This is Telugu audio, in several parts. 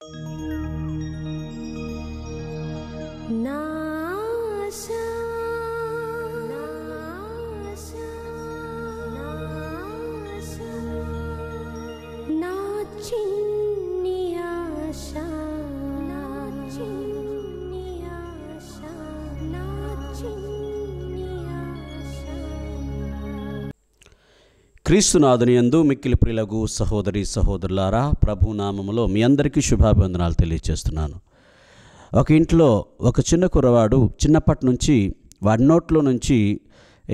Música క్రీస్తునాథుని ఎందు మిక్కిలి ప్రియులకు సహోదరి సహోదరులారా ప్రభునామములో మీ అందరికీ శుభాభివందనాలు తెలియజేస్తున్నాను ఒక ఇంట్లో ఒక చిన్న కుర్రవాడు చిన్నప్పటి నుంచి వాడి నోట్లో నుంచి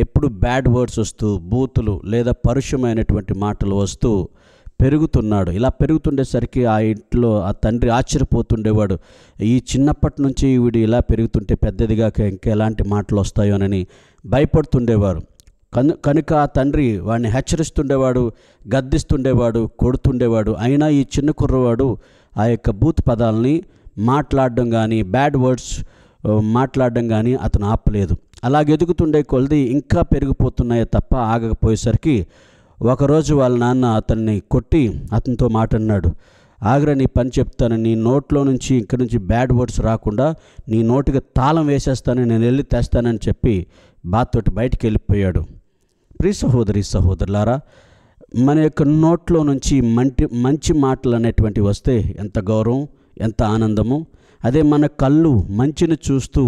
ఎప్పుడు బ్యాడ్ వర్డ్స్ వస్తూ బూతులు లేదా పరుషమైనటువంటి మాటలు వస్తూ పెరుగుతున్నాడు ఇలా పెరుగుతుండేసరికి ఆ ఇంట్లో ఆ తండ్రి ఆశ్చర్యపోతుండేవాడు ఈ చిన్నప్పటి నుంచి వీడు ఇలా పెరుగుతుంటే పెద్దదిగా ఇంకా ఎలాంటి మాటలు వస్తాయోనని భయపడుతుండేవారు కను కనుక ఆ తండ్రి వాడిని హెచ్చరిస్తుండేవాడు గద్దిస్తుండేవాడు కొడుతుండేవాడు అయినా ఈ చిన్న కుర్రవాడు ఆ యొక్క బూత్ పదాలని మాట్లాడడం కానీ బ్యాడ్ వర్డ్స్ మాట్లాడడం కానీ అతను ఆపలేదు అలా ఎదుగుతుండే కొలది ఇంకా పెరిగిపోతున్నాయి తప్ప ఆగకపోయేసరికి ఒకరోజు వాళ్ళ నాన్న అతన్ని కొట్టి అతనితో మాట అన్నాడు ఆగ్రా నీ పని చెప్తాను నీ నోట్లో నుంచి ఇక్కడి నుంచి బ్యాడ్ వర్డ్స్ రాకుండా నీ నోటికి తాళం వేసేస్తాను నేను వెళ్ళి తెస్తానని చెప్పి బాత్తోటి బయటికి వెళ్ళిపోయాడు ప్రియ సహోదరి సహోదరులారా మన యొక్క నోట్లో నుంచి మంటి మంచి మాటలు అనేటువంటి వస్తే ఎంత గౌరవం ఎంత ఆనందము అదే మన కళ్ళు మంచిని చూస్తూ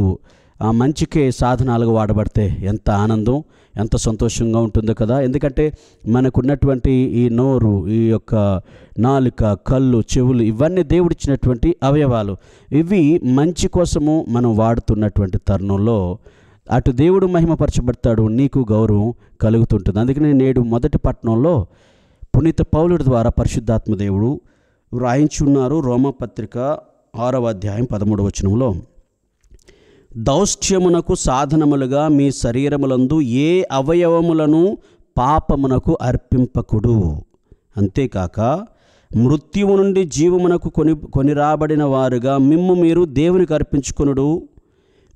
ఆ మంచికే సాధనాలుగా వాడబడితే ఎంత ఆనందం ఎంత సంతోషంగా ఉంటుందో కదా ఎందుకంటే మనకున్నటువంటి ఈ నోరు ఈ యొక్క నాలుక కళ్ళు చెవులు ఇవన్నీ దేవుడిచ్చినటువంటి అవయవాలు ఇవి మంచి కోసము మనం వాడుతున్నటువంటి తరుణంలో అటు దేవుడు మహిమపరచబడతాడు నీకు గౌరవం కలుగుతుంటుంది అందుకని నేడు మొదటి పట్టణంలో పునీత పౌలుడి ద్వారా పరిశుద్ధాత్మ దేవుడు వ్రాయించున్నారు రోమపత్రిక ఆరవ అధ్యాయం పదమూడు వచనంలో దౌష్ట్యమునకు సాధనములుగా మీ శరీరములందు ఏ అవయవములను పాపమునకు అర్పింపకుడు అంతేకాక మృత్యువు నుండి జీవమునకు కొని కొనిరాబడిన వారుగా మిమ్ము మీరు దేవునికి అర్పించుకొనుడు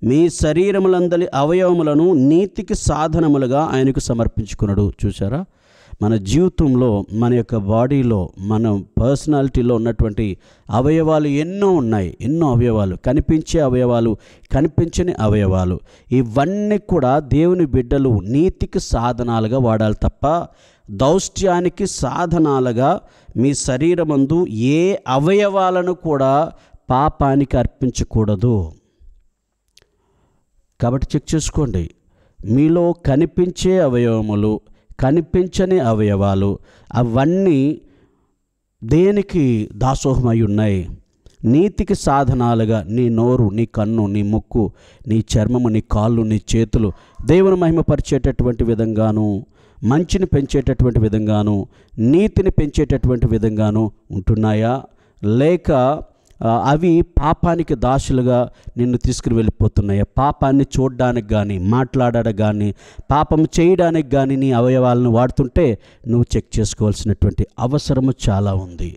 మీ శరీరములందరి అవయవములను నీతికి సాధనములుగా ఆయనకు సమర్పించుకున్నాడు చూసారా మన జీవితంలో మన యొక్క బాడీలో మన పర్సనాలిటీలో ఉన్నటువంటి అవయవాలు ఎన్నో ఉన్నాయి ఎన్నో అవయవాలు కనిపించే అవయవాలు కనిపించని అవయవాలు ఇవన్నీ కూడా దేవుని బిడ్డలు నీతికి సాధనాలుగా వాడాలి తప్ప దౌష్ట్యానికి సాధనాలుగా మీ శరీరమందు ఏ అవయవాలను కూడా పాపానికి అర్పించకూడదు కాబట్టి చెక్ చేసుకోండి మీలో కనిపించే అవయవములు కనిపించని అవయవాలు అవన్నీ దేనికి దాసోహమై ఉన్నాయి నీతికి సాధనాలుగా నీ నోరు నీ కన్ను నీ ముక్కు నీ చర్మము నీ కాళ్ళు నీ చేతులు దేవుని మహిమపరిచేటటువంటి విధంగాను మంచిని పెంచేటటువంటి విధంగాను నీతిని పెంచేటటువంటి విధంగాను ఉంటున్నాయా లేక అవి పాపానికి దాసులుగా నిన్ను తీసుకుని వెళ్ళిపోతున్నాయి పాపాన్ని చూడడానికి కానీ మాట్లాడడం కానీ పాపం చేయడానికి కానీ నీ అవయవాలను వాడుతుంటే నువ్వు చెక్ చేసుకోవాల్సినటువంటి అవసరము చాలా ఉంది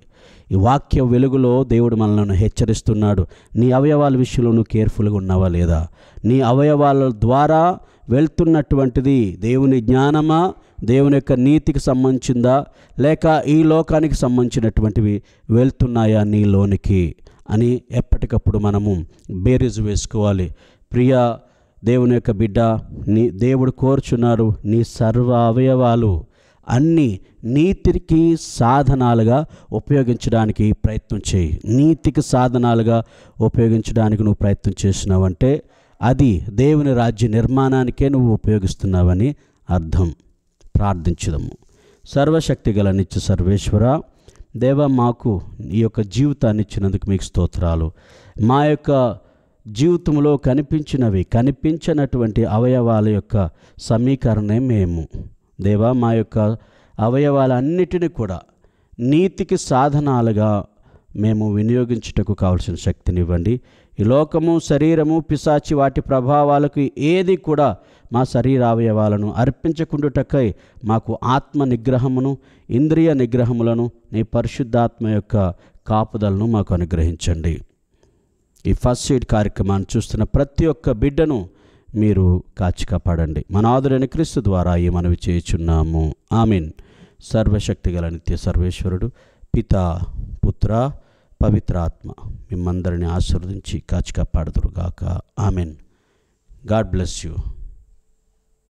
ఈ వాక్య వెలుగులో దేవుడు మనల్ని హెచ్చరిస్తున్నాడు నీ అవయవాల విషయంలో నువ్వు కేర్ఫుల్గా ఉన్నావా లేదా నీ అవయవాల ద్వారా వెళ్తున్నటువంటిది దేవుని జ్ఞానమా దేవుని యొక్క నీతికి సంబంధించిందా లేక ఈ లోకానికి సంబంధించినటువంటివి వెళ్తున్నాయా నీలోనికి అని ఎప్పటికప్పుడు మనము బేరీజు వేసుకోవాలి ప్రియా దేవుని యొక్క బిడ్డ నీ దేవుడు కోరుచున్నారు నీ సర్వ అవయవాలు అన్నీ నీతికి సాధనాలుగా ఉపయోగించడానికి ప్రయత్నం చేయి నీతికి సాధనాలుగా ఉపయోగించడానికి నువ్వు ప్రయత్నం చేసినావంటే అది దేవుని రాజ్య నిర్మాణానికే నువ్వు ఉపయోగిస్తున్నావని అర్థం ప్రార్థించదము సర్వశక్తి గల నిత్య సర్వేశ్వర దేవ మాకు ఈ యొక్క జీవితాన్ని ఇచ్చినందుకు మీకు స్తోత్రాలు మా యొక్క జీవితంలో కనిపించినవి కనిపించినటువంటి అవయవాల యొక్క సమీకరణే మేము దేవా మా యొక్క అవయవాలన్నిటిని కూడా నీతికి సాధనాలుగా మేము వినియోగించుటకు కావలసిన శక్తినివ్వండి ఈ లోకము శరీరము పిశాచి వాటి ప్రభావాలకు ఏది కూడా మా శరీరావయవాలను అర్పించకుండుటకై మాకు ఆత్మ నిగ్రహమును ఇంద్రియ నిగ్రహములను నీ పరిశుద్ధాత్మ యొక్క కాపుదలను మాకు అనుగ్రహించండి ఈ ఫస్ట్ సీడ్ కార్యక్రమాన్ని చూస్తున్న ప్రతి ఒక్క బిడ్డను మీరు కాచి కాపాడండి మన ఆదురైన క్రీస్తు ద్వారా ఈ మనవి చేయుచున్నాము ఆమెన్ గల నిత్య సర్వేశ్వరుడు పిత పుత్ర పవిత్రాత్మ మిమ్మందరిని ఆశీర్వదించి కాచి కాపాడుదురుగాక ఆమెన్ గాడ్ బ్లెస్ యూ